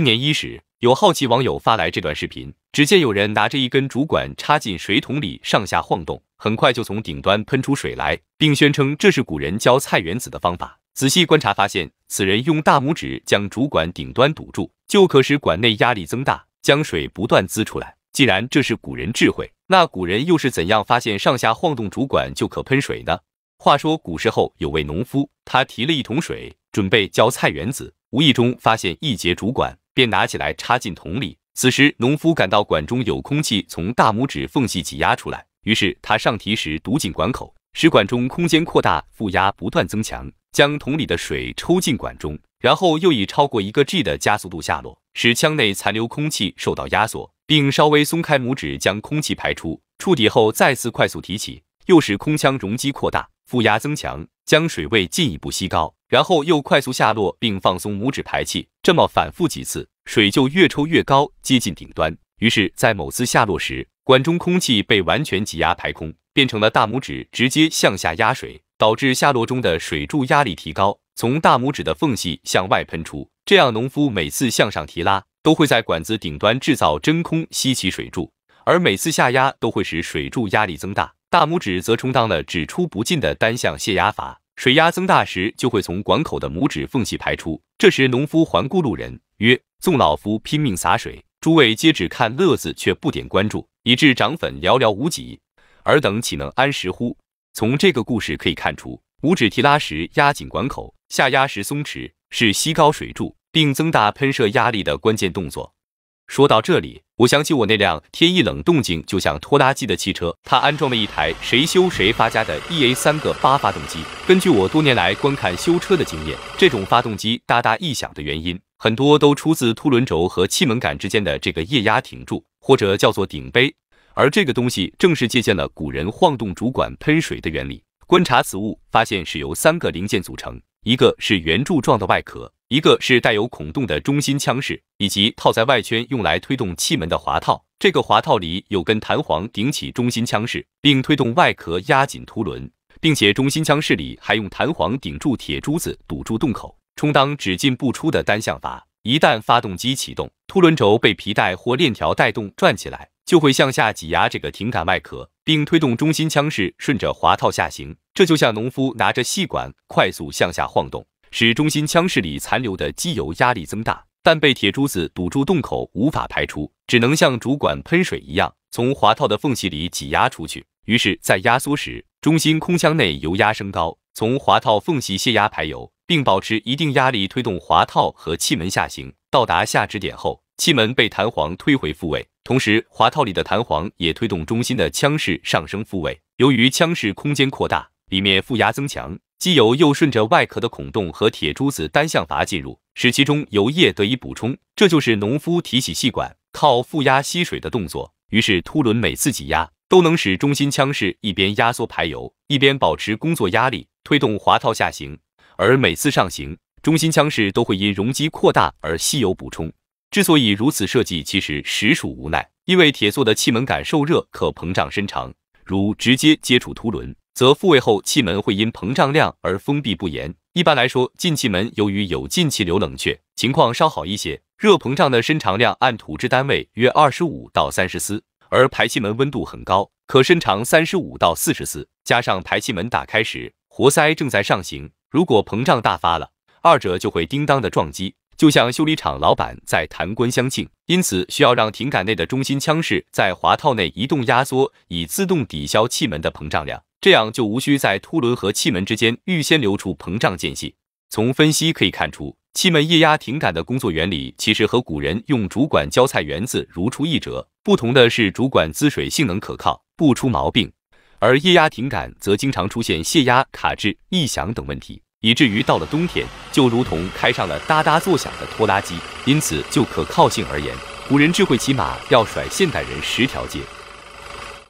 今年伊始，有好奇网友发来这段视频，只见有人拿着一根竹管插进水桶里上下晃动，很快就从顶端喷出水来，并宣称这是古人浇菜园子的方法。仔细观察发现，此人用大拇指将竹管顶端堵住，就可使管内压力增大，将水不断滋出来。既然这是古人智慧，那古人又是怎样发现上下晃动竹管就可喷水呢？话说古时候有位农夫，他提了一桶水准备浇菜园子，无意中发现一节竹管。便拿起来插进桶里。此时，农夫感到管中有空气从大拇指缝隙挤压出来，于是他上提时堵紧管口，使管中空间扩大，负压不断增强，将桶里的水抽进管中。然后又以超过一个 g 的加速度下落，使腔内残留空气受到压缩，并稍微松开拇指将空气排出。触底后再次快速提起，又使空腔容积扩大，负压增强，将水位进一步吸高。然后又快速下落并放松拇指排气。这么反复几次，水就越抽越高，接近顶端。于是，在某次下落时，管中空气被完全挤压排空，变成了大拇指直接向下压水，导致下落中的水柱压力提高，从大拇指的缝隙向外喷出。这样，农夫每次向上提拉都会在管子顶端制造真空，吸起水柱；而每次下压都会使水柱压力增大，大拇指则充当了只出不进的单向泄压阀。水压增大时，就会从管口的拇指缝隙排出。这时，农夫环顾路人，曰：“纵老夫拼命洒水，诸位皆只看乐子，却不点关注，以致涨粉寥寥无几。尔等岂能安食乎？”从这个故事可以看出，拇指提拉时压紧管口，下压时松弛，是吸高水柱并增大喷射压力的关键动作。说到这里，我想起我那辆天一冷，动静就像拖拉机的汽车。它安装了一台谁修谁发家的 EA 三个八发动机。根据我多年来观看修车的经验，这种发动机哒哒异响的原因，很多都出自凸轮轴和气门杆之间的这个液压挺柱，或者叫做顶杯。而这个东西正是借鉴了古人晃动主管喷水的原理。观察此物，发现是由三个零件组成，一个是圆柱状的外壳。一个是带有孔洞的中心腔室，以及套在外圈用来推动气门的滑套。这个滑套里有根弹簧顶起中心腔室，并推动外壳压紧凸轮，并且中心腔室里还用弹簧顶住铁珠子堵住洞口，充当只进不出的单向阀。一旦发动机启动，凸轮轴被皮带或链条带动转起来，就会向下挤压这个挺杆外壳，并推动中心腔室顺着滑套下行。这就像农夫拿着细管快速向下晃动。使中心腔室里残留的机油压力增大，但被铁珠子堵住洞口，无法排出，只能像主管喷水一样，从滑套的缝隙里挤压出去。于是，在压缩时，中心空腔内油压升高，从滑套缝隙泄压排油，并保持一定压力推动滑套和气门下行。到达下止点后，气门被弹簧推回复位，同时滑套里的弹簧也推动中心的腔室上升复位。由于腔室空间扩大。里面负压增强，机油又顺着外壳的孔洞和铁珠子单向阀进入，使其中油液得以补充。这就是农夫提起细管靠负压吸水的动作。于是凸轮每次挤压都能使中心腔室一边压缩排油，一边保持工作压力，推动滑套下行。而每次上行，中心腔室都会因容积扩大而吸油补充。之所以如此设计，其实实属无奈，因为铁做的气门杆受热可膨胀伸长，如直接接触凸轮。则复位后，气门会因膨胀量而封闭不严。一般来说，进气门由于有进气流冷却，情况稍好一些。热膨胀的伸长量按土质单位约二十五到三十丝，而排气门温度很高，可伸长三十五到四十丝。加上排气门打开时，活塞正在上行，如果膨胀大发了，二者就会叮当的撞击，就像修理厂老板在弹关相庆。因此，需要让挺杆内的中心腔室在滑套内移动压缩，以自动抵消气门的膨胀量。这样就无需在凸轮和气门之间预先留出膨胀间隙。从分析可以看出，气门液压挺杆的工作原理其实和古人用主管浇菜园子如出一辙。不同的是，主管滋水性能可靠，不出毛病；而液压挺杆则经常出现泄压、卡滞、异响等问题，以至于到了冬天，就如同开上了哒哒作响的拖拉机。因此，就可靠性而言，古人智慧起码要甩现代人十条街。